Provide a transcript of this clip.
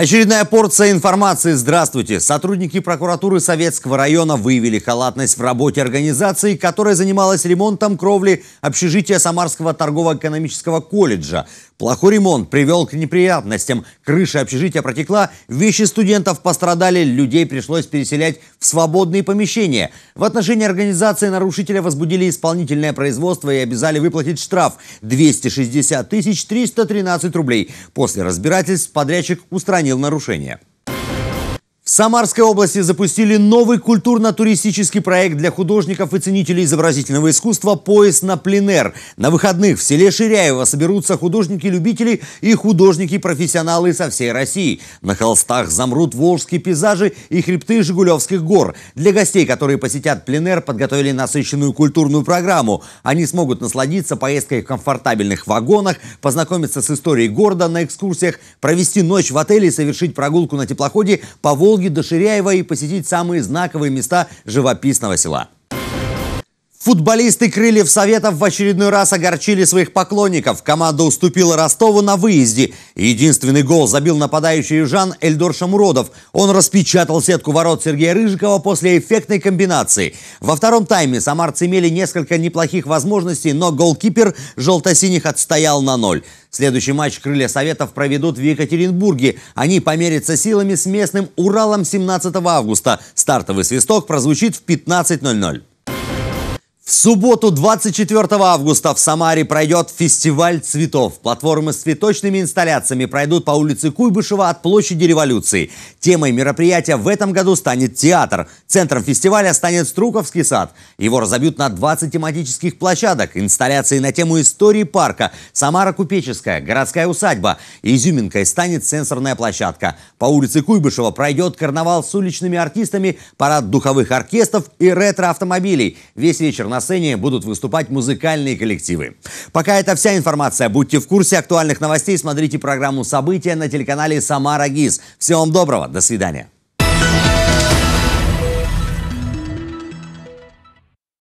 Очередная порция информации. Здравствуйте. Сотрудники прокуратуры Советского района выявили халатность в работе организации, которая занималась ремонтом кровли общежития Самарского торгово-экономического колледжа. Плохой ремонт привел к неприятностям. Крыша общежития протекла, вещи студентов пострадали, людей пришлось переселять в свободные помещения. В отношении организации нарушителя возбудили исполнительное производство и обязали выплатить штраф 260 тысяч 313 рублей. После разбирательств подрядчик устранил устранил нарушение. В Самарской области запустили новый культурно-туристический проект для художников и ценителей изобразительного искусства «Поезд на пленер». На выходных в селе Ширяево соберутся художники-любители и художники-профессионалы со всей России. На холстах замрут волжские пейзажи и хребты Жигулевских гор. Для гостей, которые посетят пленер, подготовили насыщенную культурную программу. Они смогут насладиться поездкой в комфортабельных вагонах, познакомиться с историей города на экскурсиях, провести ночь в отеле и совершить прогулку на теплоходе по Волге Волги до Ширяева и посетить самые знаковые места живописного села. Футболисты «Крыльев Советов» в очередной раз огорчили своих поклонников. Команда уступила Ростову на выезде. Единственный гол забил нападающий Жан Эльдор Шамуродов. Он распечатал сетку ворот Сергея Рыжикова после эффектной комбинации. Во втором тайме самарцы имели несколько неплохих возможностей, но голкипер желто-синих отстоял на ноль. Следующий матч «Крылья Советов» проведут в Екатеринбурге. Они померятся силами с местным «Уралом» 17 августа. Стартовый свисток прозвучит в 15.00. В субботу 24 августа в Самаре пройдет фестиваль цветов. Платформы с цветочными инсталляциями пройдут по улице Куйбышева от площади Революции. Темой мероприятия в этом году станет театр. Центром фестиваля станет Струковский сад. Его разобьют на 20 тематических площадок. Инсталляции на тему истории парка. Самара Купеческая, городская усадьба. Изюминкой станет сенсорная площадка. По улице Куйбышева пройдет карнавал с уличными артистами, парад духовых оркестров и ретро-автомобилей. Весь вечер на на сцене будут выступать музыкальные коллективы. Пока это вся информация. Будьте в курсе актуальных новостей. Смотрите программу «События» на телеканале «Самара ГИС». Всего вам доброго. До свидания.